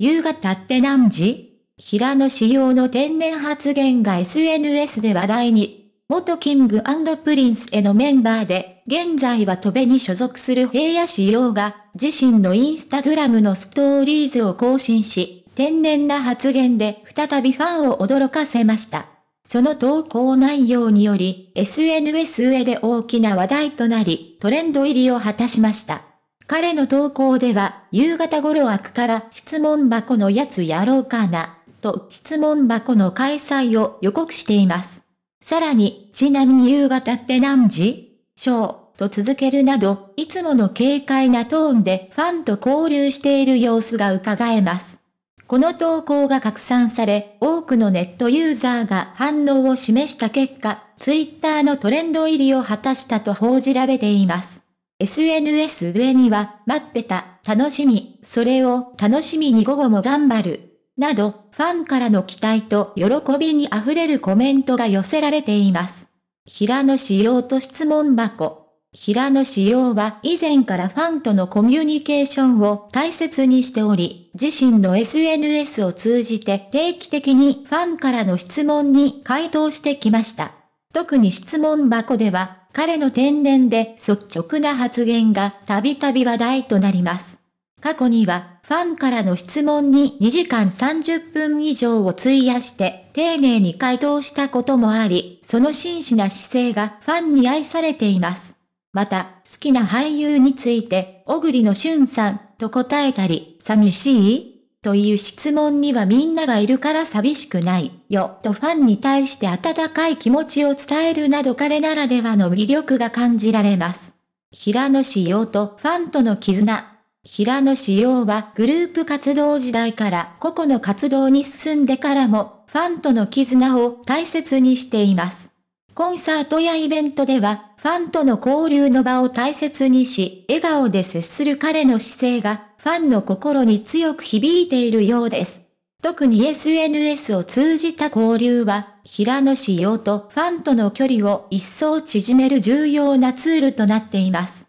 夕方って何時平野紫耀の天然発言が SNS で話題に、元キングプリンスへのメンバーで、現在は戸部に所属する平野紫耀が、自身のインスタグラムのストーリーズを更新し、天然な発言で再びファンを驚かせました。その投稿内容により、SNS 上で大きな話題となり、トレンド入りを果たしました。彼の投稿では、夕方頃開くから質問箱のやつやろうかな、と質問箱の開催を予告しています。さらに、ちなみに夕方って何時章と続けるなど、いつもの軽快なトーンでファンと交流している様子が伺えます。この投稿が拡散され、多くのネットユーザーが反応を示した結果、ツイッターのトレンド入りを果たしたと報じられています。SNS 上には、待ってた、楽しみ、それを楽しみに午後も頑張る。など、ファンからの期待と喜びに溢れるコメントが寄せられています。平野仕様と質問箱。平野仕様は以前からファンとのコミュニケーションを大切にしており、自身の SNS を通じて定期的にファンからの質問に回答してきました。特に質問箱では、彼の天然で率直な発言がたびたび話題となります。過去には、ファンからの質問に2時間30分以上を費やして、丁寧に回答したこともあり、その真摯な姿勢がファンに愛されています。また、好きな俳優について、小栗の俊さんと答えたり、寂しいという質問にはみんながいるから寂しくないよとファンに対して温かい気持ちを伝えるなど彼ならではの魅力が感じられます。平野紫耀とファンとの絆。平野紫耀はグループ活動時代から個々の活動に進んでからもファンとの絆を大切にしています。コンサートやイベントではファンとの交流の場を大切にし、笑顔で接する彼の姿勢がファンの心に強く響いているようです。特に SNS を通じた交流は、平野仕様とファンとの距離を一層縮める重要なツールとなっています。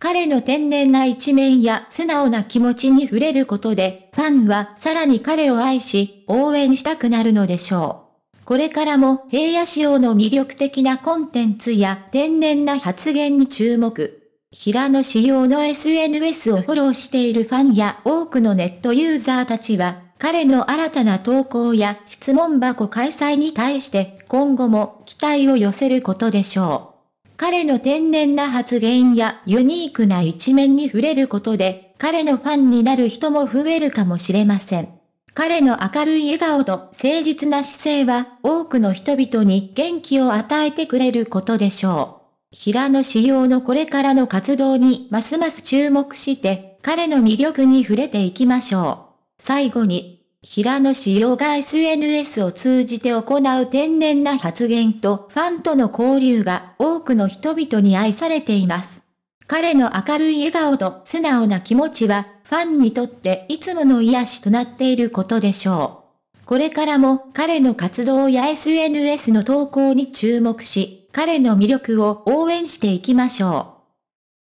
彼の天然な一面や素直な気持ちに触れることで、ファンはさらに彼を愛し、応援したくなるのでしょう。これからも平野仕様の魅力的なコンテンツや天然な発言に注目。平野仕様の SNS をフォローしているファンや多くのネットユーザーたちは、彼の新たな投稿や質問箱開催に対して今後も期待を寄せることでしょう。彼の天然な発言やユニークな一面に触れることで、彼のファンになる人も増えるかもしれません。彼の明るい笑顔と誠実な姿勢は多くの人々に元気を与えてくれることでしょう。平野紫耀のこれからの活動にますます注目して、彼の魅力に触れていきましょう。最後に、平野紫耀が SNS を通じて行う天然な発言とファンとの交流が多くの人々に愛されています。彼の明るい笑顔と素直な気持ちは、ファンにとっていつもの癒しとなっていることでしょう。これからも彼の活動や SNS の投稿に注目し、彼の魅力を応援していきましょう。